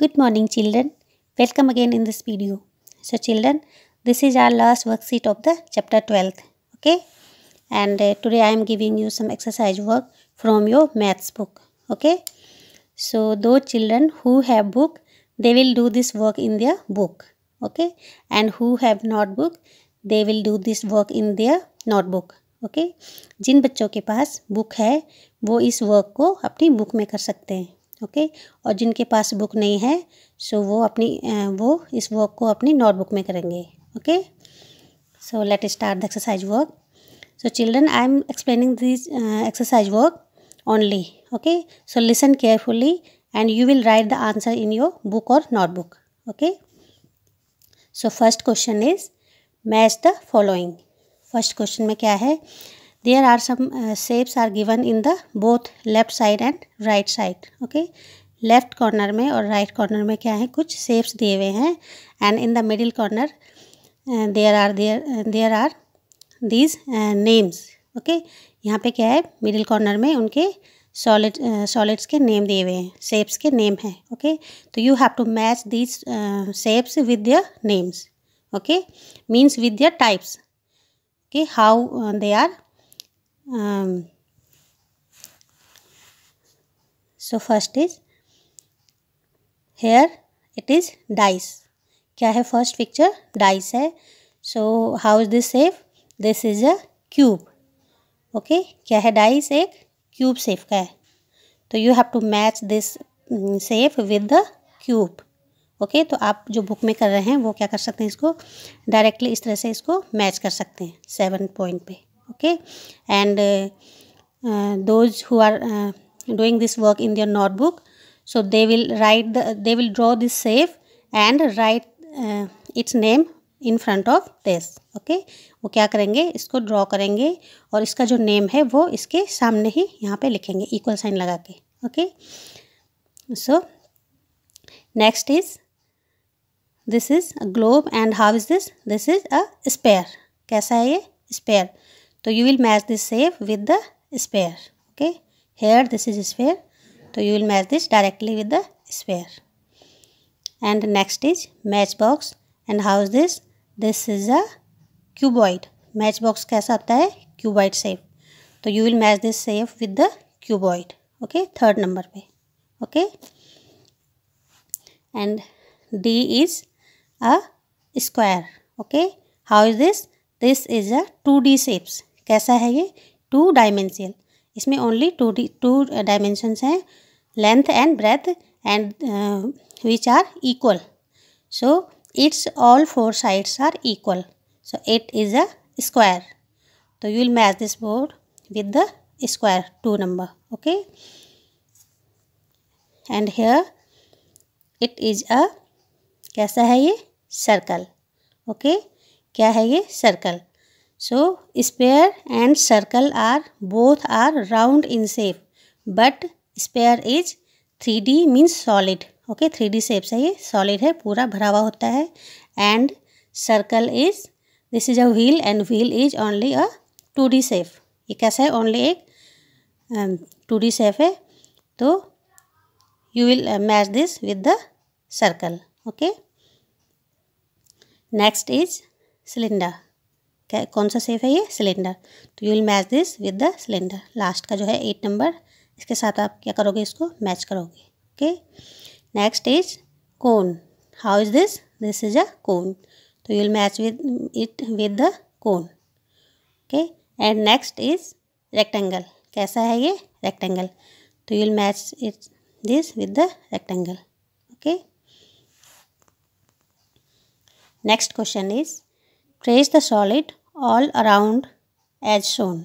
Good morning children. Welcome again in this video. So children, this is our last worksheet of the chapter 12th. Okay. And uh, today I am giving you some exercise work from your maths book. Okay. So those children who have book, they will do this work in their book. Okay. And who have notebook, they will do this work in their notebook. Okay okay? जिन बच्चों के पास book है वो इस work को अपनी book में कर सकते हैं ओके और जिनके पास बुक नहीं है सो वो अपनी वो इस वर्क को अपनी नोटबुक में करेंगे okay so let start the exercise work so children I am explaining this exercise work only okay so listen carefully and you will write the answer in your book और notebook okay so first question is match the following first question में क्या है there are some uh, shapes are given in the both left side and right side okay left corner में और right right corner में क्या है कुछ shapes दिए हुए हैं middle corner uh, there are there uh, there are these uh, names okay यहाँ पे क्या है middle corner में उनके सॉलिड सॉलिड्स के नेम दिए हुए हैं सेप्स के नेम हैं ओके तो you have to match these shapes with the names okay means with the types okay how they are um, so first is here it is dice क्या है first picture dice है so how is this shape this is a cube okay क्या है dice एक cube shape का है तो you have to match this shape with the cube okay तो आप जो बुक में कर रहे हैं वो क्या कर सकते हैं इसको डायरेक्टली इस तरह से इसको मैच कर सकते हैं सेवन पॉइंट पे okay and uh, uh, those who are uh, doing this work in their notebook so they will write the they will draw this safe and write its name in front of this okay वो क्या करेंगे इसको draw करेंगे और इसका जो name है वो इसके सामने ही यहाँ पे लिखेंगे इक्वल साइन लगा के okay so next is this is a globe and how is this this is a sphere कैसा है ये sphere So you will match this safe with the sphere okay here this is sphere so you will match this directly with the sphere and next is matchbox and how is this this is a cuboid matchbox कैसा होता है cuboid shape So you will match this safe with the cuboid okay third number पे okay and D is a square okay how is this this is a 2D shapes कैसा है ये two dimensional इसमें only two D two dimensions हैं length and breadth and which are equal so it's all four sides are equal so it is a square तो you will match this board with the square to number okay and here it is a कैसा है ये circle okay okay? क्या है ये circle so sphere and circle are both are round in in but sphere is three D means solid okay three D shapes है ये solid है पूरा भरा हुआ होता है and circle is this is a wheel and wheel is only a two D shape ये कैसा है ओनली एक टू डी शेप है तो you will match this with the circle okay next is cylinder कौन सा सेफ है ये सिलेंडर तो you will match this with the cylinder last का जो है एट नंबर इसके साथ आप क्या करोगे इसको मैच करोगे okay next is cone how is this this is a cone तो you will match with it with the cone okay and next is rectangle कैसा है ये रेक्टेंगल तो you will match it this with the rectangle okay next question is Trace the solid all around as shown.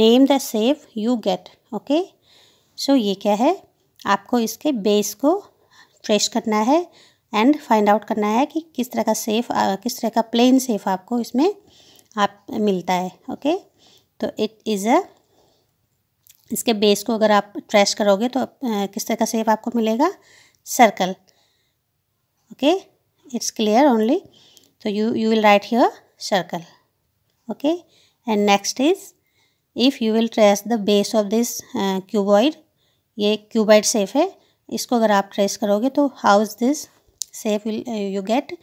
Name the shape you get. Okay. So so, ये क्या है आपको इसके base को ट्रेस करना है एंड फाइंड आउट करना है कि किस तरह का सेफ किस तरह का प्लेन सेफ आपको इसमें आप मिलता है ओके तो इट इज़ अ इसके बेस को अगर आप ट्रेस करोगे तो किस तरह का सेफ आपको मिलेगा circle okay it's clear only So you, you will write here circle. Okay. And next is if you will trace the base of this uh, cuboid. ये क्यूबाइड सेफ है इसको अगर आप ट्रेस करोगे तो how is this shape uh, you get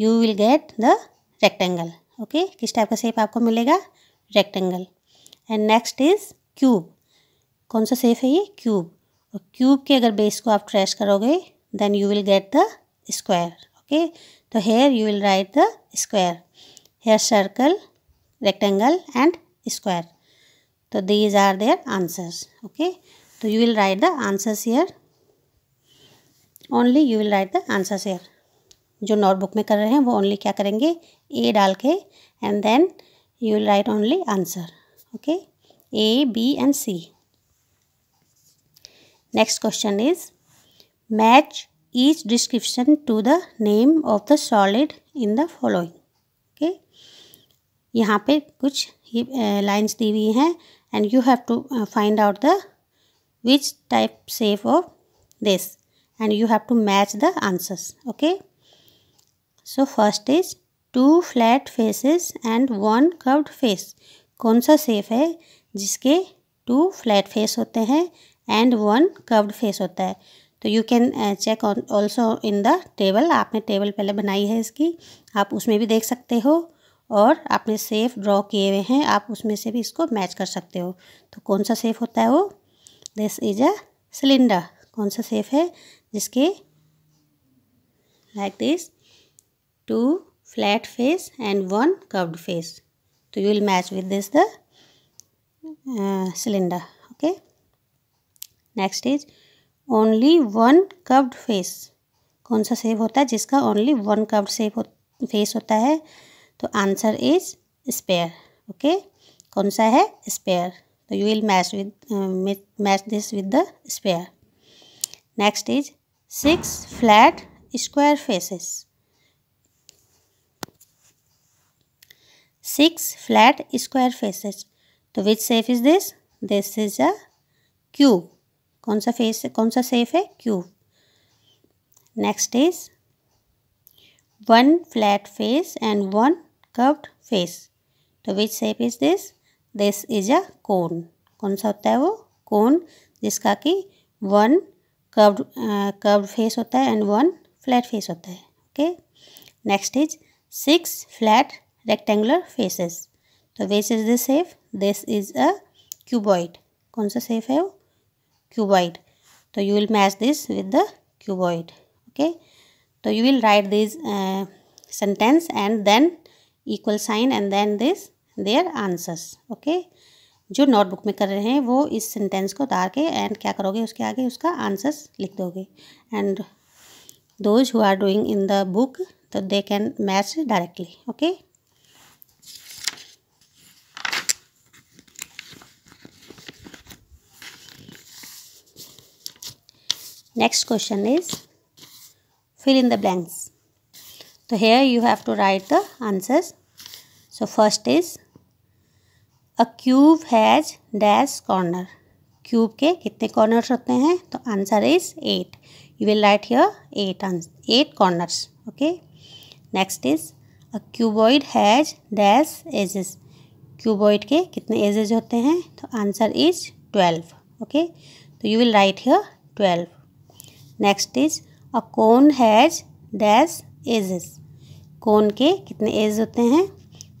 you will get the rectangle okay किस type का shape आपको मिलेगा rectangle and next is cube कौन सा सेफ है ये क्यूब और क्यूब के अगर बेस को आप ट्रेस करोगे then you will get the square okay तो here you will write the square here circle rectangle and square तो these are their answers okay तो you will write the answers here only you will write the answers here जो notebook में कर रहे हैं वो only क्या करेंगे ए डाल के and then you will write only answer okay A B and C next question is match each description to the name of the solid in the following okay यहाँ पे कुछ लाइंस दी हुई हैं and you have to find out the which type shape of this and you have to match the answers okay so first is two flat faces and one curved face कौन सा safe है जिसके to flat face होते हैं and one curved face होता है तो you can check also in the table आपने टेबल पहले बनाई है इसकी आप उसमें भी देख सकते हो और आपने सेफ ड्रॉ किए हुए हैं आप उसमें से भी इसको मैच कर सकते हो तो कौन सा सेफ होता है वो दिस इज अ सिलेंडर कौन सा सेफ है जिसके like this two flat face and one curved face तो you will match with this the cylinder okay next is only one curved face कौन सा सेप होता है जिसका ओनली वन कर्व्ड सेप हो, फेस होता है तो आंसर इज स्पेयर ओके कौन सा है स्पेयर तो you will match with match this with the sphere next is six flat square faces six flat square faces तो which shape is this this is a cube कौन सा face कौन सा safe है cube next is one flat face and one curved face तो which shape is this this is a cone कौन सा होता है वो कोन जिसका कि वन कर्व्ड कर्व्ड फेस होता है एंड वन फ्लैट फेस होता है okay next is six flat rectangular faces तो which is this shape this is a cuboid कौन सा सेफ है वो cuboid so you will match this with the cuboid okay so you will write this uh, sentence and then equal sign and then this their answers okay जो notebook में कर रहे हैं वो इस सेंटेंस को उतार के एंड क्या करोगे उसके आगे उसका आंसर्स लिख दोगे and those who are doing in the book तो they can match directly okay next question is fill in the blanks तो here you have to write the answers so first is a cube has dash corner cube के कितने corners होते हैं तो answer is eight you will write here eight answer eight corners okay next is a cuboid has dash edges cuboid के कितने edges होते हैं तो आंसर इज ट्वेल्व ओके तो you will write here twelve next is a cone has dash edges कौन के कितने as होते हैं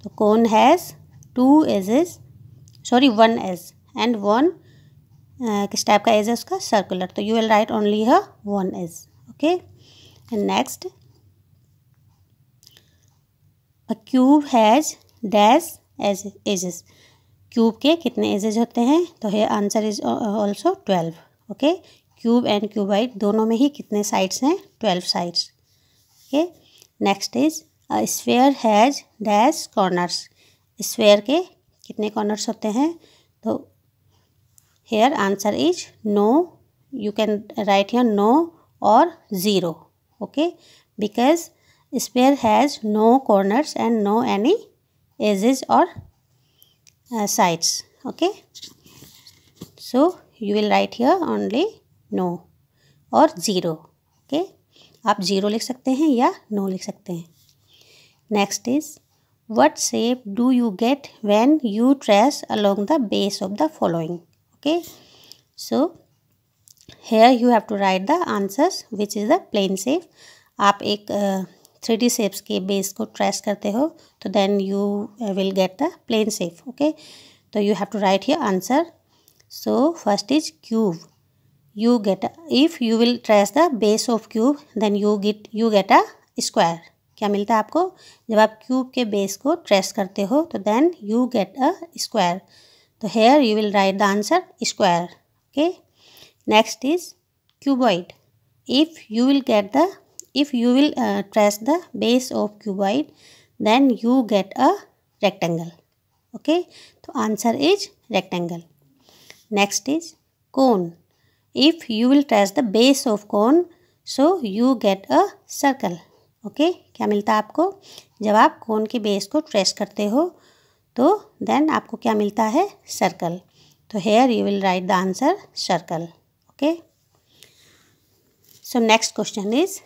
तो cone has two edges sorry one edge and one किस टाइप का एज है उसका सर्कुलर तो यू विल राइट ओनली है one edge okay and next a cube has dash edge edges cube के कितने एजेज होते हैं तो here answer is also twelve okay cube and cuboid दोनों में ही कितने साइड्स हैं twelve sides okay next is sphere has dash corners sphere के कितने कॉर्नर्स होते हैं तो here answer is no you can write here no और zero okay because sphere has no corners and no any edges और sides okay so you will write here only no और zero okay आप zero लिख सकते हैं या no लिख सकते हैं next is what shape do you get when you trace along the base of the following okay so here you have to write the answers which is the plane shape आप एक three D shapes के base को trace करते हो तो then you will get the plane shape okay तो you have to write your answer so first is cube you get a, if you will trace the base of cube then you get you get a square क्या मिलता है आपको जब आप cube के base को trace करते हो तो then you get a square तो here you will write the answer square okay next is cuboid if you will get the if you will trace the base of cuboid then you get a rectangle okay तो answer is rectangle next is cone if you will touch the base of cone so you get a circle okay okay? क्या मिलता है आपको जब आप कोन के base को trace करते हो तो देन आपको क्या मिलता है सर्कल तो here you will write the answer circle okay so next question is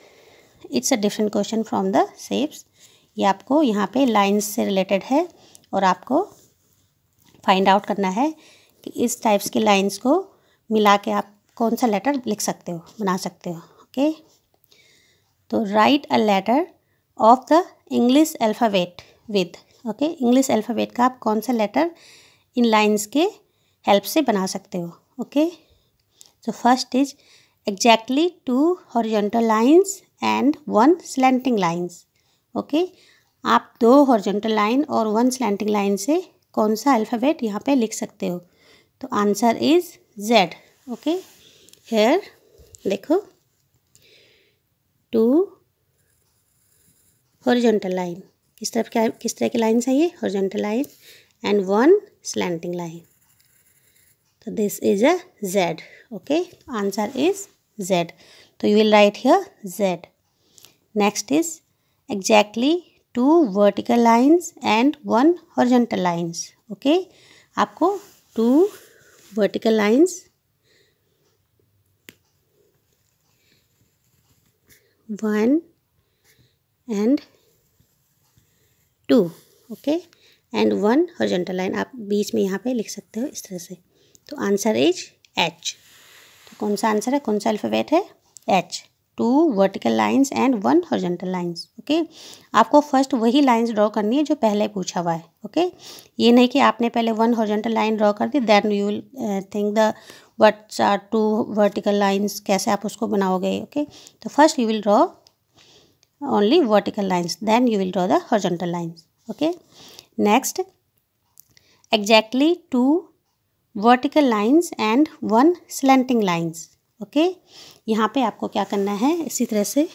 it's a different question from the shapes ये आपको यहाँ पे लाइंस से रिलेटेड है और आपको फाइंड आउट करना है कि इस टाइप्स के लाइंस को मिला के आप कौन सा लेटर लिख सकते हो बना सकते हो ओके तो write a letter of the English alphabet with okay English alphabet का आप कौन सा लेटर इन लाइंस के हेल्प से बना सकते हो okay so first is exactly two horizontal lines and one slanting lines okay आप दो हॉरिजेंटल लाइन और वन स्लैंटिंग लाइन से कौन सा अल्फ़ाबेट यहाँ पे लिख सकते हो तो answer is Z okay here देखो टू हॉरिजॉन्टल लाइन किस तरफ क्या किस तरह की लाइन्स है ये horizontal line and one slanting line तो this is a Z okay answer is Z तो you will write here Z next is exactly two vertical lines and one horizontal lines okay आपको two vertical lines one and two okay and one horizontal line आप बीच में यहाँ पे लिख सकते हो इस तरह से तो आंसर इज एच तो कौन सा आंसर है कौन सा अल्फ़ाबेट है H two vertical lines and one horizontal lines okay आपको फर्स्ट वही लाइंस ड्रॉ करनी है जो पहले पूछा हुआ है ओके okay? ये नहीं कि आपने पहले वन हॉर्जेंटल लाइन ड्रॉ कर दी then you will think the what's are two vertical lines कैसे आप उसको बनाओगे ओके तो first you will draw only vertical lines then you will draw the horizontal lines okay next exactly two vertical lines and one slanting lines okay यहाँ पे आपको क्या करना है इसी तरह से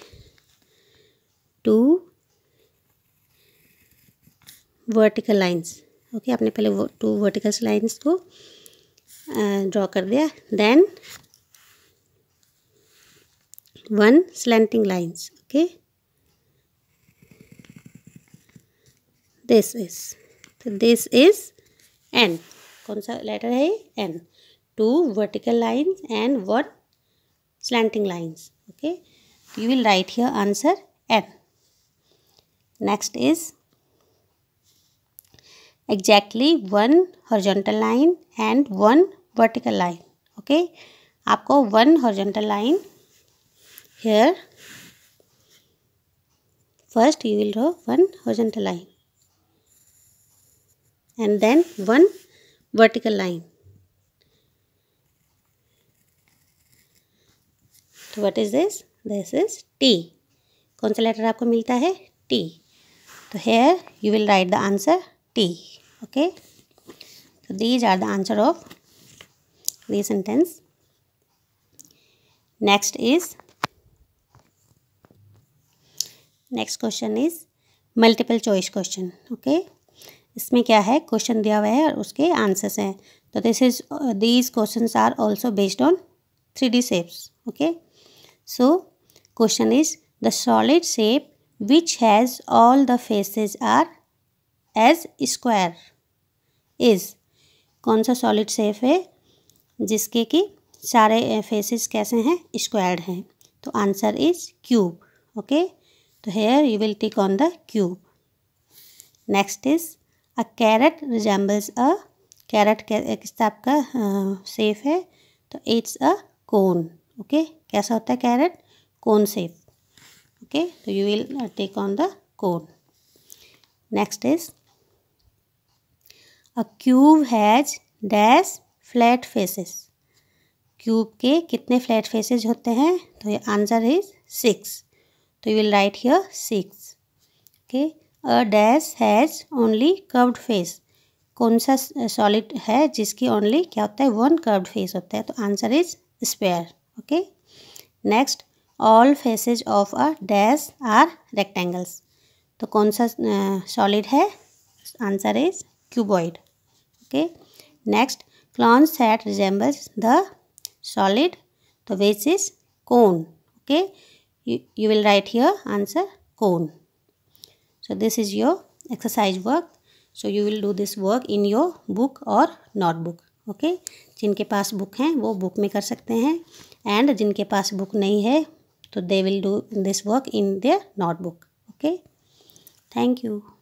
टू वर्टिकल लाइन्स ओके आपने पहले टू वर्टिकल्स लाइन्स को Uh, draw, कर दिया Then one slanting lines okay this is so this is n कौन सा letter है n two vertical lines and one slanting lines okay you will write here answer n next is exactly one horizontal line and one vertical line okay आपको one horizontal line here first you will draw one horizontal line and then one vertical line तो what is this this is T कौन सा letter आपको मिलता है T तो here you will write the answer T okay these are the answer of the sentence. Next is next question is multiple choice question okay इसमें क्या है question दिया हुआ है और उसके आंसर्स हैं तो this is these question are also based on three D shapes okay so question is the solid shape which has all the faces are as square is कौन सा सॉलिड शेप है जिसके कि सारे फेसेस कैसे हैं स्क्वायर्ड हैं तो आंसर इज क्यूब ओके तो here you will tick on the cube next is a carrot resembles a carrot किस तरह का सेफ है तो इट्स अ कोन ओके कैसा होता है कैरेट कोन सेफ ओके तो you will take on the cone next is a cube has dash flat faces cube के कितने फ्लैट फेसेस होते हैं तो ये आंसर इज सिक्स तो you will write here six okay a dash has only curved face कौन सा सॉलिड है जिसकी ओनली क्या होता है वन कर्व्ड फेस होता है तो answer is square okay next all faces of a dash are rectangles तो कौन सा सॉलिड है answer is cuboid okay next Cone set resembles the solid. The base is cone. Okay. You, you will write here answer cone. So this is your exercise work. So you will do this work in your book or notebook. Okay. जिनके पास book हैं वो book में कर सकते हैं and जिनके पास book नहीं है तो they will do this work in their notebook okay thank you